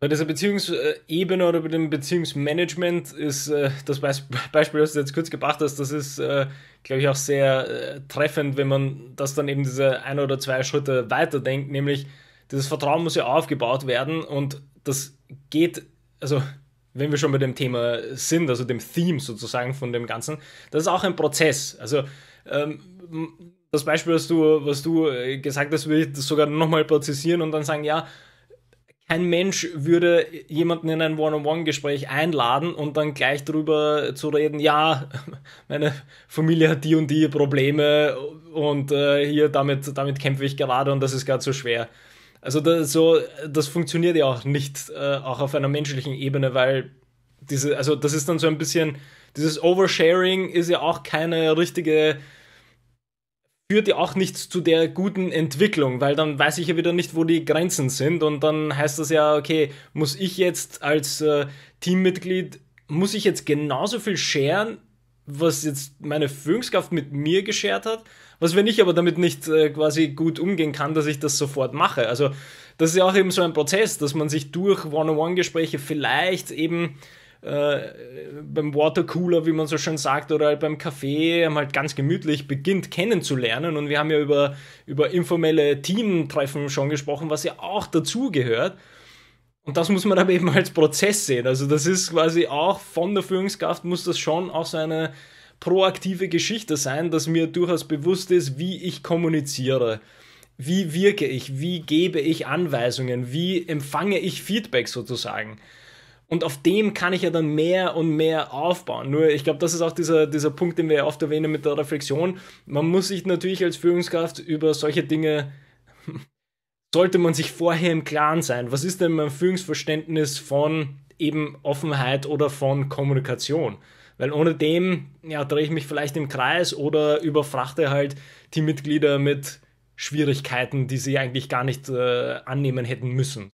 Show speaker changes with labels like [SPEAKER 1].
[SPEAKER 1] Bei dieser Beziehungsebene oder bei dem Beziehungsmanagement ist äh, das Beispiel, das du jetzt kurz gebracht hast, das ist, äh, glaube ich, auch sehr äh, treffend, wenn man das dann eben diese ein oder zwei Schritte weiterdenkt, nämlich dieses Vertrauen muss ja aufgebaut werden und das geht, also wenn wir schon bei dem Thema sind, also dem Theme sozusagen von dem Ganzen, das ist auch ein Prozess. Also ähm, das Beispiel, was du, was du gesagt hast, würde ich das sogar nochmal präzisieren und dann sagen, ja, kein Mensch würde jemanden in ein One-on-One-Gespräch einladen und dann gleich drüber zu reden, ja, meine Familie hat die und die Probleme und äh, hier, damit, damit kämpfe ich gerade und das ist gar zu schwer. Also das, so, das funktioniert ja auch nicht, äh, auch auf einer menschlichen Ebene, weil diese, also das ist dann so ein bisschen, dieses Oversharing ist ja auch keine richtige führt ja auch nicht zu der guten Entwicklung, weil dann weiß ich ja wieder nicht, wo die Grenzen sind und dann heißt das ja, okay, muss ich jetzt als äh, Teammitglied, muss ich jetzt genauso viel scheren, was jetzt meine Führungskraft mit mir geschert hat, was wenn ich aber damit nicht äh, quasi gut umgehen kann, dass ich das sofort mache. Also das ist ja auch eben so ein Prozess, dass man sich durch One-on-One-Gespräche vielleicht eben äh, beim Watercooler, wie man so schön sagt, oder halt beim Kaffee halt ganz gemütlich beginnt kennenzulernen. Und wir haben ja über, über informelle Teamtreffen schon gesprochen, was ja auch dazugehört. Und das muss man aber eben als Prozess sehen. Also das ist quasi auch von der Führungskraft muss das schon auch so eine proaktive Geschichte sein, dass mir durchaus bewusst ist, wie ich kommuniziere, wie wirke ich, wie gebe ich Anweisungen, wie empfange ich Feedback sozusagen. Und auf dem kann ich ja dann mehr und mehr aufbauen. Nur ich glaube, das ist auch dieser, dieser Punkt, den wir ja oft erwähnen mit der Reflexion. Man muss sich natürlich als Führungskraft über solche Dinge, sollte man sich vorher im Klaren sein. Was ist denn mein Führungsverständnis von eben Offenheit oder von Kommunikation? Weil ohne dem ja, drehe ich mich vielleicht im Kreis oder überfrachte halt die Mitglieder mit Schwierigkeiten, die sie eigentlich gar nicht äh, annehmen hätten müssen.